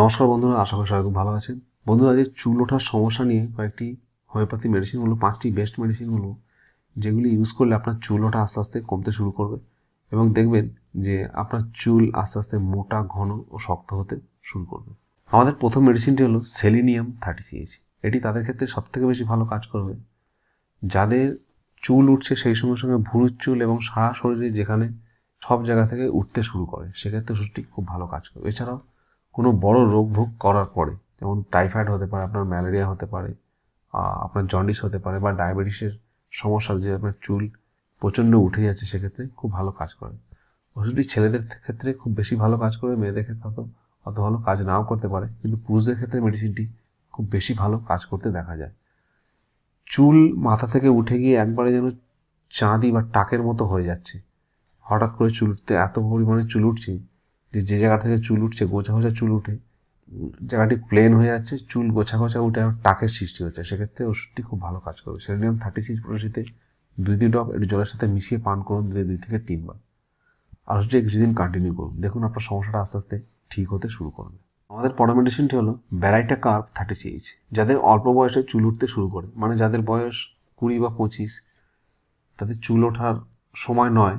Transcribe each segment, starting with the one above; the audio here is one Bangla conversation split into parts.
নমস্কার বন্ধুরা আশা করি সবাই খুব ভালো আছেন বন্ধুরা যে চুল ওঠার সমস্যা নিয়ে কয়েকটি হোমিওপ্যাথি মেডিসিন হলো পাঁচটি বেস্ট মেডিসিন হলো যেগুলি ইউজ করলে আপনার চুল ওঠা আস্তে আস্তে কমতে শুরু করবে এবং দেখবেন যে আপনার চুল আস্তে আস্তে মোটা ঘন ও শক্ত হতে শুরু করবে আমাদের প্রথম মেডিসিনটি হলো সেলিনিয়াম থার্টি সিএইচ এটি তাদের ক্ষেত্রে সবথেকে বেশি ভালো কাজ করবে যাদের চুল উঠছে সেই সঙ্গে সঙ্গে ভুরুর চুল এবং সারা শরীরে যেখানে সব জায়গা থেকে উঠতে শুরু করে সেক্ষেত্রে সেটি খুব ভালো কাজ করবে এছাড়াও কোনো বড় রোগ ভোগ করার পরে যেমন টাইফয়েড হতে পারে আপনার ম্যালেরিয়া হতে পারে আপনার জন্ডিস হতে পারে বা ডায়াবেটিসের সমস্যা যে আপনার চুল প্রচণ্ড উঠে যাচ্ছে সেক্ষেত্রে খুব ভালো কাজ করে ওষুধটি ছেলেদের ক্ষেত্রে খুব বেশি ভালো কাজ করে মেয়েদের ক্ষেত্রে অত অত ভালো কাজ নাও করতে পারে কিন্তু পুরুষদের ক্ষেত্রে মেডিসিনটি খুব বেশি ভালো কাজ করতে দেখা যায় চুল মাথা থেকে উঠে গিয়ে একবারে যেন চাঁদি বা টাকের মতো হয়ে যাচ্ছে হঠাৎ করে চুলতে এত পরিমাণে চুল উঠছে যে যে জায়গা থেকে চুল উঠছে গোছা গোছা চুল উঠে জায়গাটি প্লেন হয়ে যাচ্ছে চুল গোছা গোছা উঠে আর টাকের সৃষ্টি হচ্ছে সেক্ষেত্রে ওষুধটি খুব ভালো কাজ করবে সেরিনিয়াম থার্টি সিক্স প্রসিতে দুই দুই ডপ একটু জলের সাথে মিশিয়ে পান করুন দুই দুই থেকে তিনবার আর ওষুধটি কিছুদিন কন্টিনিউ করুন দেখুন আপনার সমস্যাটা আস্তে আস্তে ঠিক হতে শুরু করবে আমাদের পর মেডিসিনটি হলো ব্যারাইটা কার্ভ থার্টি সিক্স যাদের অল্প বয়সে চুল উঠতে শুরু করে মানে যাদের বয়স কুড়ি বা পঁচিশ তাদের চুল ওঠার সময় নয়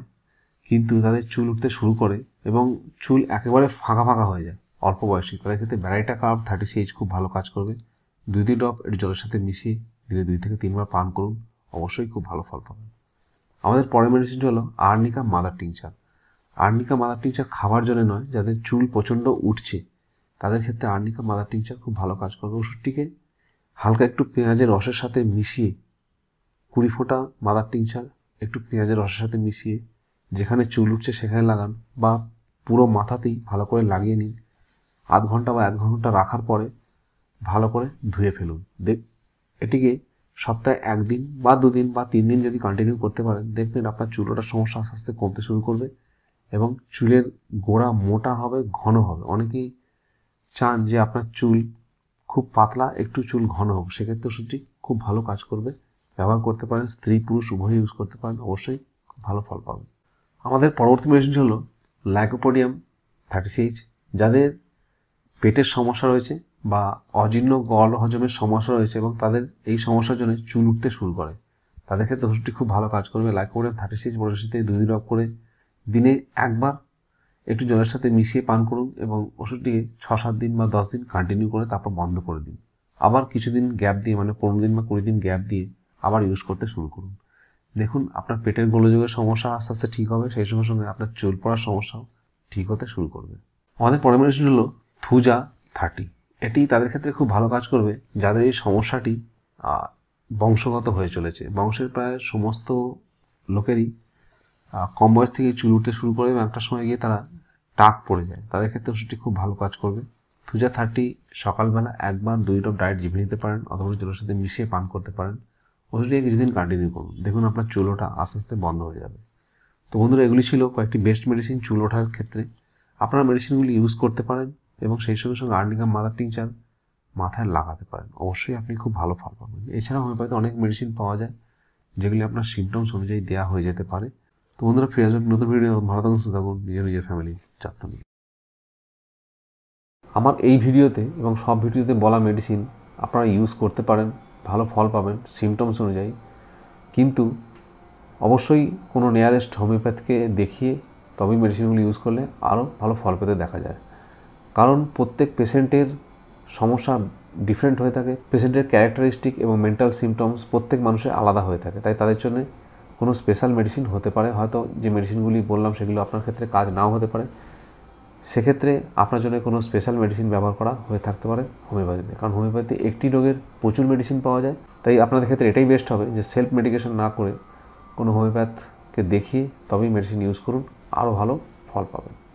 কিন্তু তাদের চুল উঠতে শুরু করে এবং চুল একেবারে ফাঁকা ফাঁকা হয়ে যায় অল্প বয়সে তাদের ক্ষেত্রে ব্যারাইটা কার্ভ থার্টি সিএইচ খুব ভালো কাজ করবে দুই দুই ডপ এটি জলের সাথে মিশিয়ে দিনে দুই থেকে তিনবার পান করুন অবশ্যই খুব ভালো ফল পাবেন আমাদের পরের মেডিসিনটি হলো arnica mother tincture arnica mother tincture খাবার জন্য নয় যাদের চুল প্রচণ্ড উঠছে তাদের ক্ষেত্রে আর্নিকা মাদার টিংচার খুব ভালো কাজ করবে ওষুধটিকে হালকা একটু পেঁয়াজের রসের সাথে মিশিয়ে কুড়ি ফোঁটা মাদার টিংচার একটু পেঁয়াজের রসের সাথে মিশিয়ে যেখানে চুল উঠছে সেখানে লাগান বা পুরো মাথাতেই ভালো করে লাগিয়ে নিন আধ ঘন্টা বা এক ঘন্টা রাখার পরে ভালো করে ধুয়ে ফেলুন দেখ এটিকে সপ্তাহে একদিন বা দুদিন বা তিন দিন যদি কন্টিনিউ করতে পারেন দেখবেন আপনার চুলোটার সমস্যা আস্তে আস্তে কমতে শুরু করবে এবং চুলের গোড়া মোটা হবে ঘন হবে অনেকেই চান যে আপনার চুল খুব পাতলা একটু চুল ঘন হোক সেক্ষেত্রে ওষুধটি খুব ভালো কাজ করবে ব্যবহার করতে পারেন স্ত্রী পুরুষ উভয় ইউজ করতে পারেন অবশ্যই ভালো ফল পাবেন আমাদের পরবর্তী মেশিন হলো লাইকোপোডিয়াম থার্টি সিক্স যাদের পেটের সমস্যা রয়েছে বা অজীর্ণ গল হজমের সমস্যা রয়েছে এবং তাদের এই সমস্যার জন্য চুল উঠতে শুরু করে তাদের ক্ষেত্রে ওষুধটি খুব ভালো কাজ করবে লাইকোপোডিয়াম থার্টি সিক্স বড়শিতে দুই দিন করে দিনে একবার একটু জলের সাথে মিশিয়ে পান করুন এবং ওষুধটিকে ছ সাত দিন বা দশ দিন কন্টিনিউ করে তারপর বন্ধ করে দিন আবার কিছুদিন গ্যাপ দিয়ে মানে পনেরো দিন বা কুড়ি দিন গ্যাপ দিয়ে আবার ইউজ করতে শুরু করুন দেখুন আপনার পেটের গোলযোগের সমস্যা আস্তে আস্তে ঠিক হবে সেই সঙ্গে সঙ্গে আপনার চুল পড়ার সমস্যাও ঠিক হতে শুরু করবে আমাদের পরামর্শ হলো থুজা থার্টি এটি তাদের ক্ষেত্রে খুব ভালো কাজ করবে যাদের এই সমস্যাটি বংশগত হয়ে চলেছে বংশের প্রায় সমস্ত লোকেরই কম বয়স থেকে চুল উঠতে শুরু করে এবং একটা সময় গিয়ে তারা টাক পড়ে যায় তাদের ক্ষেত্রে ওষুধটি খুব ভালো কাজ করবে থুজা থার্টি সকালবেলা একবার দুই ডব ডায়েট জিভে নিতে পারেন অথবা জলের সাথে মিশিয়ে পান করতে পারেন ওষুধটিকে কিছুদিন কন্টিনিউ করুন দেখুন আপনার চুল ওঠা আস্তে আস্তে বন্ধ হয়ে যাবে তো বন্ধুরা এগুলি ছিল কয়েকটি বেস্ট মেডিসিন চুল ওঠার ক্ষেত্রে আপনারা মেডিসিনগুলি ইউজ করতে পারেন এবং সেই সঙ্গে সঙ্গে আর্নিকাম মাদার টিংচার মাথায় লাগাতে পারেন অবশ্যই আপনি খুব ভালো ফল পাবেন এছাড়া হোমিওপ্যাথি অনেক মেডিসিন পাওয়া যায় যেগুলি আপনার সিমটমস অনুযায়ী দেওয়া হয়ে যেতে পারে তো বন্ধুরা ফিরে আসবেন নতুন ভিডিও ভালো থাকুন সুস্থ থাকুন নিজের নিজের ফ্যামিলি চাপ নিন আমার এই ভিডিওতে এবং সব ভিডিওতে বলা মেডিসিন আপনারা ইউজ করতে পারেন ভালো ফল পাবেন সিমটমস অনুযায়ী কিন্তু অবশ্যই কোনো নিয়ারেস্ট হোমিওপ্যাথকে দেখিয়ে তবেই মেডিসিনগুলো ইউজ করলে আরও ভালো ফল পেতে দেখা যায় কারণ প্রত্যেক পেশেন্টের সমস্যা ডিফারেন্ট হয়ে থাকে পেশেন্টের ক্যারেক্টারিস্টিক এবং মেন্টাল সিমটমস প্রত্যেক মানুষের আলাদা হয়ে থাকে তাই তাদের জন্য কোনো স্পেশাল মেডিসিন হতে পারে হয়তো যে মেডিসিনগুলি বললাম সেগুলো আপনার ক্ষেত্রে কাজ নাও হতে পারে সেক্ষেত্রে আপনার জন্য কোনো স্পেশাল মেডিসিন ব্যবহার করা হয়ে থাকতে পারে হোমিওপ্যাথিতে কারণ হোমিওপ্যাথি একটি রোগের প্রচুর মেডিসিন পাওয়া যায় তাই আপনাদের ক্ষেত্রে এটাই বেস্ট হবে যে সেলফ মেডিকেশন না করে কোনো হোমিওপ্যাথকে দেখিয়ে তবেই মেডিসিন ইউজ করুন আরও ভালো ফল পাবেন